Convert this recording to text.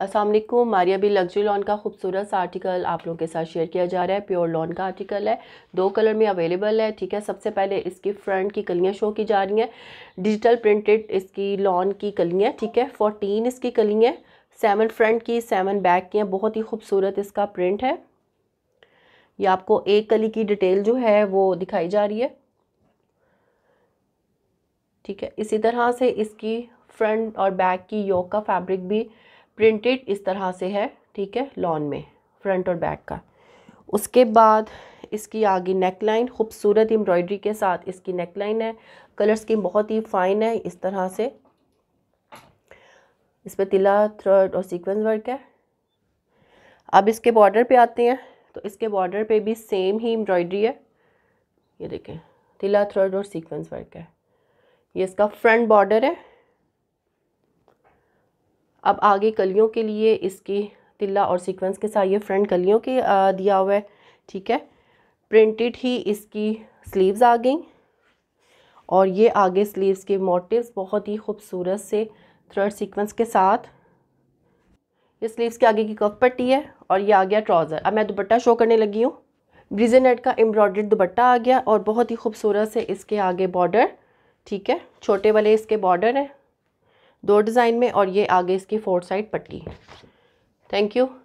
Aslam Maria B luxury lawn का खूबसूरत सा आर्टिकल आप लोगों के साथ शेयर किया जा रहा है प्योर लॉन का आर्टिकल है दो कलर में अवेलेबल है ठीक है सबसे पहले इसकी फ्रंट की कलियाँ शो की जा रही हैं डिजिटल प्रिंटेड इसकी लॉन की कलियाँ ठीक है फोर्टीन इसकी कलियाँ सेवन फ्रंट की सेवन बैक की हैं बहुत ही खूबसूरत इसका प्रिंट है ये आपको एक कली की डिटेल जो है वो दिखाई जा रही है ठीक है इसी तरह से इसकी फ्रंट और बैक की योग का फैब्रिक भी प्रिंटेड इस तरह से है ठीक है लॉन में फ्रंट और बैक का उसके बाद इसकी आगे नेकलाइन खूबसूरत एम्ब्रॉयडरी के साथ इसकी नेकलाइन है कलर स्कीम बहुत ही फाइन है इस तरह से इस पर तिला थ्रेड और सीक्वेंस वर्क है अब इसके बॉर्डर पे आते हैं तो इसके बॉर्डर पे भी सेम ही एम्ब्रॉयडरी है ये देखें तिला थ्रेड और सीक्वेंस वर्क है ये इसका फ्रंट बॉर्डर है अब आगे कलियों के लिए इसकी तिल्ला और सीक्वेंस के साथ ये फ्रंट कलियों के दिया हुआ है ठीक है प्रिंटेड ही इसकी स्लीव्स आ गई और ये आगे स्लीव्स के मोटिव्स बहुत ही खूबसूरत से थ्रेड सीक्वेंस के साथ ये स्लीव्स के आगे की कफ पट्टी है और ये आ गया ट्राउज़र अब मैं दुपट्टा शो करने लगी हूँ ब्रीजे नेट का एम्ब्रॉयड दुपट्टा आ गया और बहुत ही खूबसूरत से इसके आगे बॉर्डर ठीक है छोटे वाले इसके बॉर्डर हैं दो डिज़ाइन में और ये आगे इसकी फोर साइड पट्टी थैंक यू